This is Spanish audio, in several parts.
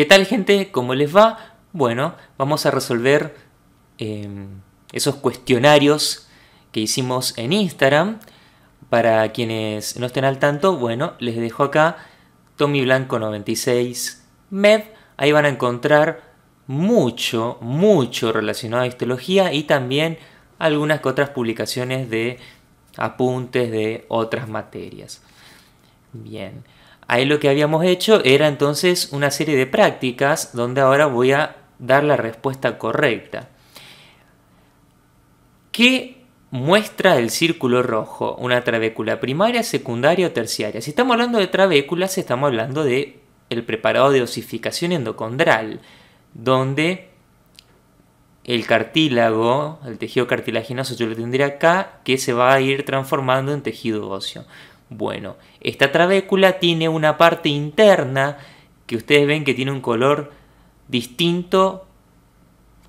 ¿Qué tal gente? ¿Cómo les va? Bueno, vamos a resolver em, esos cuestionarios que hicimos en Instagram. Para quienes no estén al tanto, bueno, les dejo acá Tommy Blanco 96 Med. Ahí van a encontrar mucho, mucho relacionado a histología y también algunas que otras publicaciones de apuntes de otras materias. Bien. Ahí lo que habíamos hecho era entonces una serie de prácticas donde ahora voy a dar la respuesta correcta. ¿Qué muestra el círculo rojo? ¿Una trabécula primaria, secundaria o terciaria? Si estamos hablando de trabéculas, estamos hablando de el preparado de osificación endocondral, donde el cartílago, el tejido cartilaginoso, yo lo tendría acá, que se va a ir transformando en tejido óseo. Bueno, esta trabécula tiene una parte interna que ustedes ven que tiene un color distinto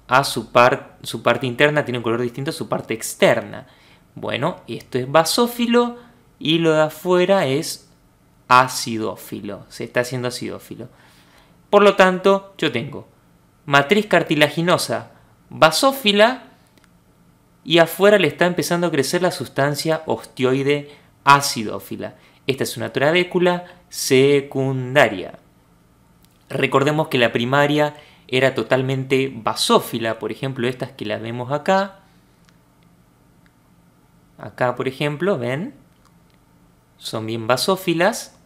a su, parte interna, tiene un color distinto a su parte externa. Bueno, esto es basófilo y lo de afuera es acidófilo, se está haciendo acidófilo. Por lo tanto, yo tengo matriz cartilaginosa basófila y afuera le está empezando a crecer la sustancia osteoide acidófila. Esta es una trabécula secundaria. Recordemos que la primaria era totalmente basófila, por ejemplo, estas que las vemos acá. Acá, por ejemplo, ven, son bien basófilas.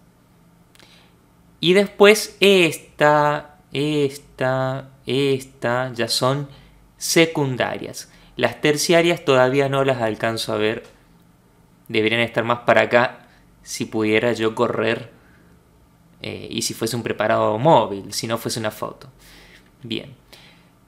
Y después esta, esta, esta ya son secundarias. Las terciarias todavía no las alcanzo a ver deberían estar más para acá si pudiera yo correr eh, y si fuese un preparado móvil, si no fuese una foto. Bien.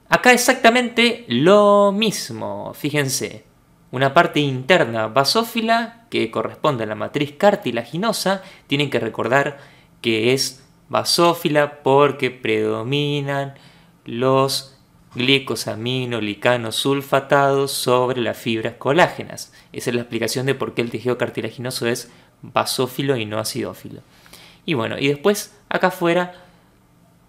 Acá exactamente lo mismo, fíjense. Una parte interna basófila que corresponde a la matriz cartilaginosa, tienen que recordar que es basófila porque predominan los glicosamino, licano, sulfatados sobre las fibras colágenas. Esa es la explicación de por qué el tejido cartilaginoso es basófilo y no acidófilo. Y bueno, y después acá afuera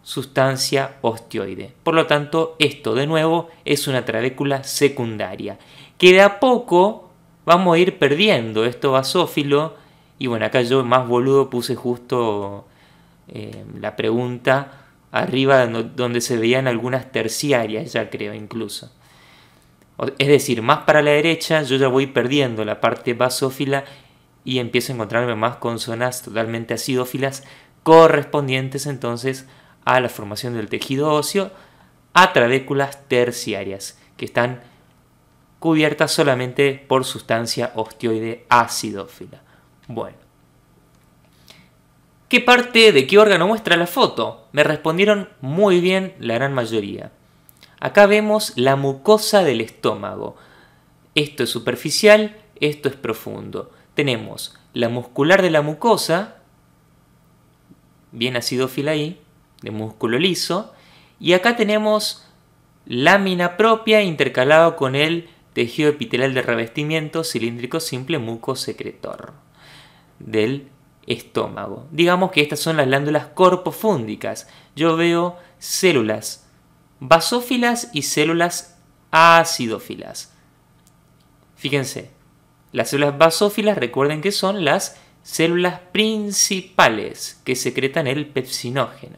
sustancia osteoide. Por lo tanto, esto de nuevo es una trabécula secundaria, que de a poco vamos a ir perdiendo esto basófilo. Y bueno, acá yo más boludo puse justo eh, la pregunta arriba donde se veían algunas terciarias ya creo incluso. Es decir, más para la derecha yo ya voy perdiendo la parte basófila y empiezo a encontrarme más con zonas totalmente acidófilas correspondientes entonces a la formación del tejido óseo a travéculas terciarias que están cubiertas solamente por sustancia osteoide acidófila. Bueno, ¿Qué parte de qué órgano muestra la foto? Me respondieron muy bien la gran mayoría. Acá vemos la mucosa del estómago. Esto es superficial, esto es profundo. Tenemos la muscular de la mucosa, bien acidófila ahí, de músculo liso, y acá tenemos lámina propia intercalado con el tejido epitelial de revestimiento cilíndrico simple secretor del estómago. Digamos que estas son las glándulas corpofúndicas. Yo veo células basófilas y células acidófilas. Fíjense, las células basófilas recuerden que son las células principales que secretan el pepsinógeno.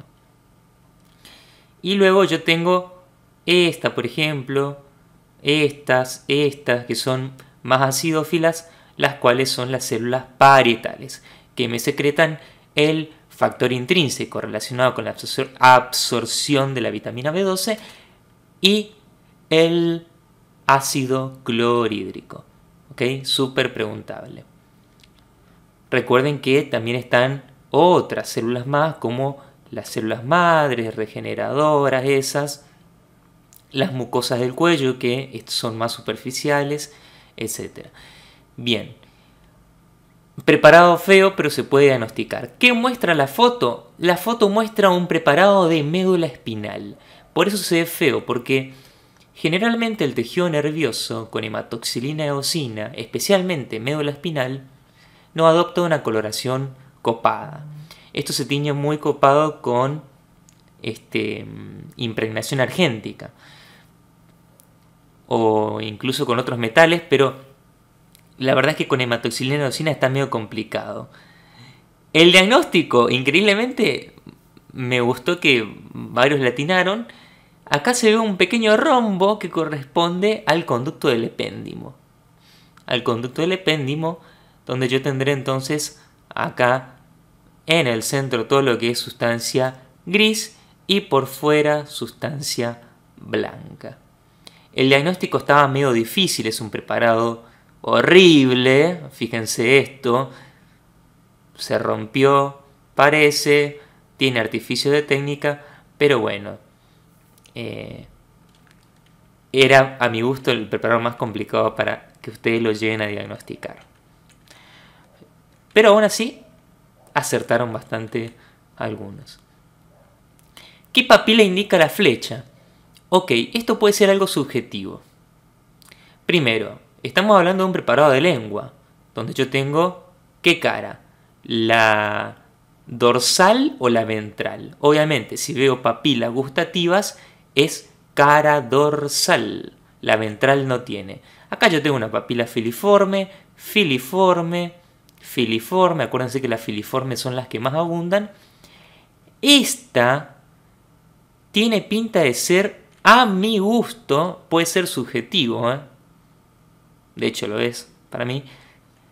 Y luego yo tengo esta, por ejemplo, estas, estas que son más acidófilas, las cuales son las células parietales que me secretan el factor intrínseco relacionado con la absorción de la vitamina B12 y el ácido clorhídrico. ¿Ok? Súper preguntable. Recuerden que también están otras células más como las células madres, regeneradoras, esas, las mucosas del cuello que son más superficiales, etc. Bien, Preparado feo, pero se puede diagnosticar. ¿Qué muestra la foto? La foto muestra un preparado de médula espinal. Por eso se ve feo, porque generalmente el tejido nervioso con hematoxilina eosina, especialmente médula espinal, no adopta una coloración copada. Esto se tiñe muy copado con este, impregnación argéntica o incluso con otros metales, pero la verdad es que con hematoxilina está medio complicado. El diagnóstico, increíblemente, me gustó que varios latinaron. Acá se ve un pequeño rombo que corresponde al conducto del epéndimo. Al conducto del epéndimo, donde yo tendré entonces acá en el centro todo lo que es sustancia gris y por fuera sustancia blanca. El diagnóstico estaba medio difícil, es un preparado horrible, fíjense esto, se rompió, parece, tiene artificio de técnica, pero bueno, eh, era a mi gusto el preparado más complicado para que ustedes lo lleguen a diagnosticar. Pero aún así, acertaron bastante algunos. ¿Qué papila indica la flecha? Ok, esto puede ser algo subjetivo. Primero, Estamos hablando de un preparado de lengua, donde yo tengo qué cara, la dorsal o la ventral. Obviamente, si veo papilas gustativas, es cara dorsal. La ventral no tiene. Acá yo tengo una papila filiforme, filiforme, filiforme. Acuérdense que las filiformes son las que más abundan. Esta tiene pinta de ser, a mi gusto, puede ser subjetivo, ¿eh? de hecho lo es para mí,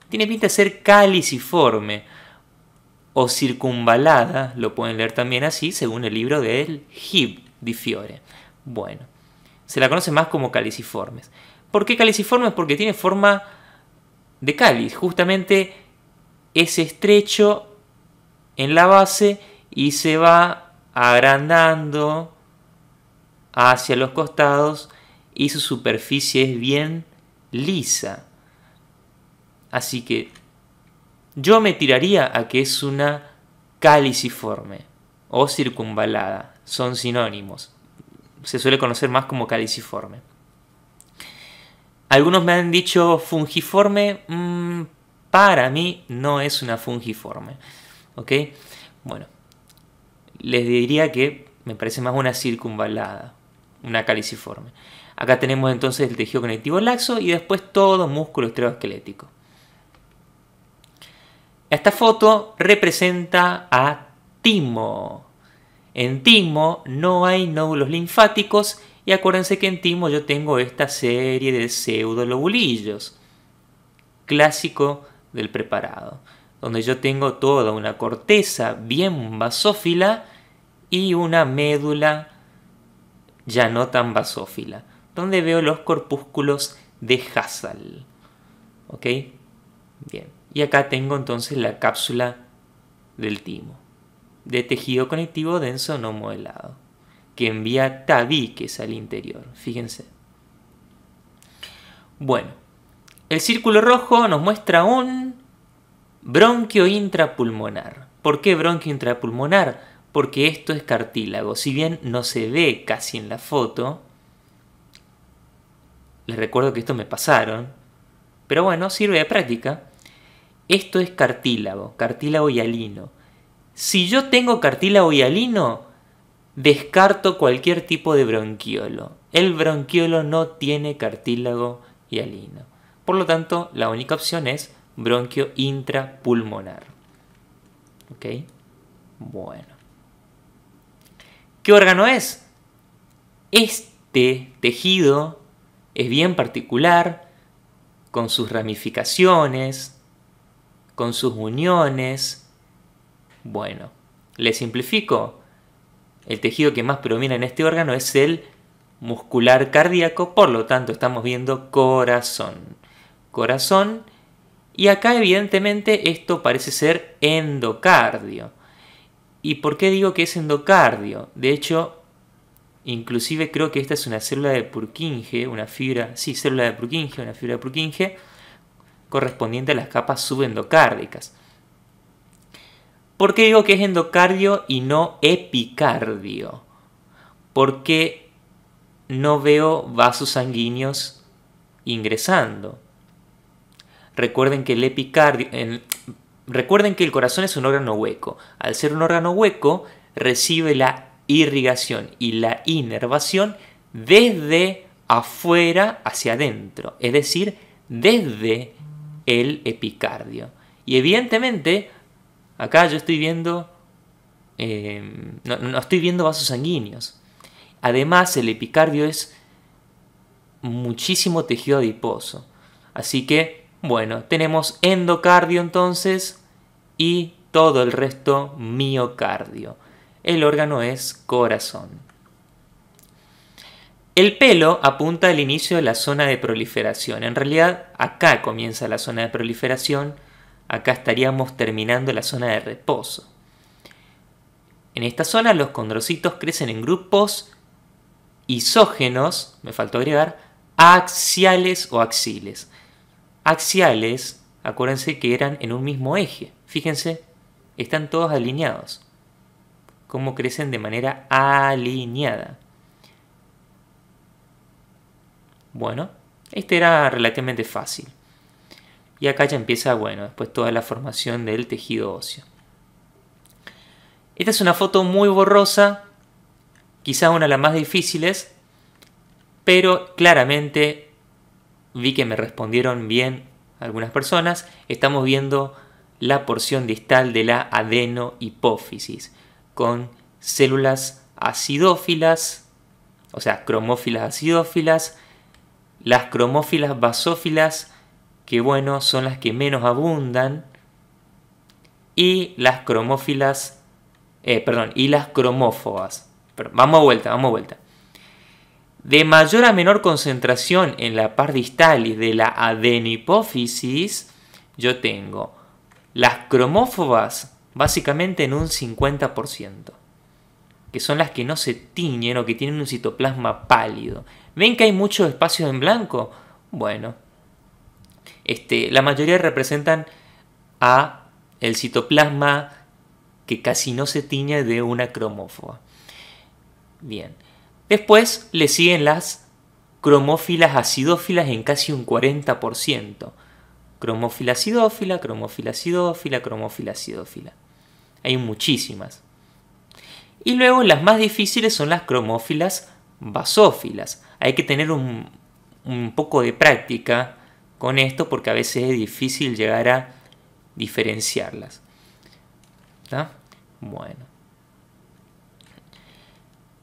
tiene pinta de ser caliciforme o circunvalada, lo pueden leer también así, según el libro del Hib di Fiore. Bueno, se la conoce más como caliciformes. ¿Por qué caliciformes? Porque tiene forma de cáliz, justamente es estrecho en la base y se va agrandando hacia los costados y su superficie es bien lisa. Así que yo me tiraría a que es una caliciforme o circunvalada. Son sinónimos. Se suele conocer más como caliciforme. Algunos me han dicho fungiforme. Mm, para mí no es una fungiforme. ¿Ok? Bueno, les diría que me parece más una circunvalada, una caliciforme. Acá tenemos entonces el tejido conectivo laxo y después todo músculo estreoesquelético. Esta foto representa a Timo. En Timo no hay nódulos linfáticos y acuérdense que en Timo yo tengo esta serie de pseudolobulillos, clásico del preparado, donde yo tengo toda una corteza bien basófila y una médula ya no tan basófila donde veo los corpúsculos de Hassel. ¿Ok? Bien. Y acá tengo entonces la cápsula del timo, de tejido conectivo denso no modelado, que envía tabiques al interior. Fíjense. Bueno, el círculo rojo nos muestra un bronquio intrapulmonar. ¿Por qué bronquio intrapulmonar? Porque esto es cartílago. Si bien no se ve casi en la foto, les recuerdo que esto me pasaron. Pero bueno, sirve de práctica. Esto es cartílago, cartílago y Si yo tengo cartílago y descarto cualquier tipo de bronquiolo. El bronquiolo no tiene cartílago y Por lo tanto, la única opción es bronquio intrapulmonar. ¿Ok? Bueno. ¿Qué órgano es? Este tejido es bien particular, con sus ramificaciones, con sus uniones. Bueno, le simplifico. El tejido que más predomina en este órgano es el muscular cardíaco, por lo tanto estamos viendo corazón. Corazón. Y acá evidentemente esto parece ser endocardio. ¿Y por qué digo que es endocardio? De hecho, Inclusive creo que esta es una célula de Purkinje, una fibra, sí, célula de Purkinje, una fibra de Purkinje, correspondiente a las capas subendocárdicas. ¿Por qué digo que es endocardio y no epicardio? Porque no veo vasos sanguíneos ingresando. Recuerden que el epicardio... recuerden que el corazón es un órgano hueco. Al ser un órgano hueco, recibe la irrigación y la inervación desde afuera hacia adentro, es decir, desde el epicardio. Y evidentemente, acá yo estoy viendo, eh, no, no estoy viendo vasos sanguíneos. Además, el epicardio es muchísimo tejido adiposo. Así que, bueno, tenemos endocardio entonces y todo el resto miocardio. El órgano es corazón. El pelo apunta al inicio de la zona de proliferación. En realidad, acá comienza la zona de proliferación. Acá estaríamos terminando la zona de reposo. En esta zona los condrocitos crecen en grupos isógenos, me faltó agregar, axiales o axiles. Axiales, acuérdense que eran en un mismo eje. Fíjense, están todos alineados cómo crecen de manera alineada. Bueno, este era relativamente fácil. Y acá ya empieza, bueno, después toda la formación del tejido óseo. Esta es una foto muy borrosa, quizás una de las más difíciles, pero claramente vi que me respondieron bien algunas personas. Estamos viendo la porción distal de la adenohipófisis con células acidófilas, o sea, cromófilas acidófilas, las cromófilas basófilas, que bueno, son las que menos abundan, y las cromófilas, eh, perdón, y las cromófobas. Pero vamos a vuelta, vamos a vuelta. De mayor a menor concentración en la par distal y de la adenipófisis, yo tengo las cromófobas básicamente en un 50%, que son las que no se tiñen o que tienen un citoplasma pálido. ¿Ven que hay muchos espacios en blanco? Bueno, este, la mayoría representan a el citoplasma que casi no se tiñe de una cromófoba. Bien. Después le siguen las cromófilas acidófilas en casi un 40% acidófila, cromófila acidófila. Hay muchísimas. Y luego las más difíciles son las cromófilas basófilas. Hay que tener un, un poco de práctica con esto porque a veces es difícil llegar a diferenciarlas. ¿Está? Bueno.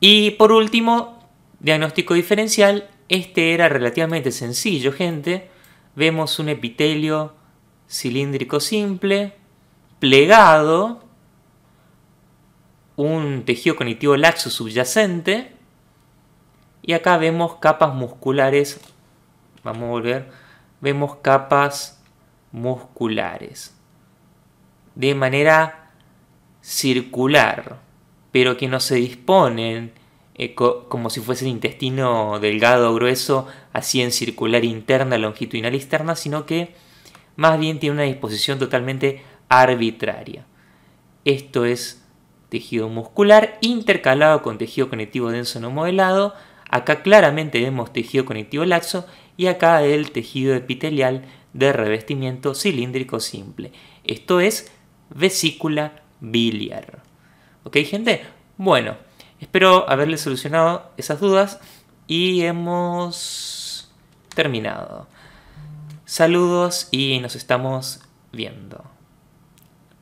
Y por último, diagnóstico diferencial. Este era relativamente sencillo, gente vemos un epitelio cilíndrico simple, plegado, un tejido conectivo laxo subyacente, y acá vemos capas musculares, vamos a volver, vemos capas musculares de manera circular, pero que no se disponen eh, como si fuese el intestino delgado grueso así en circular interna, longitudinal externa, sino que más bien tiene una disposición totalmente arbitraria. Esto es tejido muscular intercalado con tejido conectivo denso no modelado. Acá claramente vemos tejido conectivo laxo y acá el tejido epitelial de revestimiento cilíndrico simple. Esto es vesícula biliar. ¿Ok, gente? Bueno, espero haberles solucionado esas dudas y hemos terminado. Saludos y nos estamos viendo.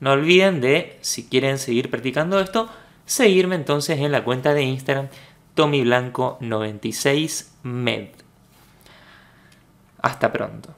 No olviden de, si quieren seguir practicando esto, seguirme entonces en la cuenta de Instagram tommyblanco 96 med Hasta pronto.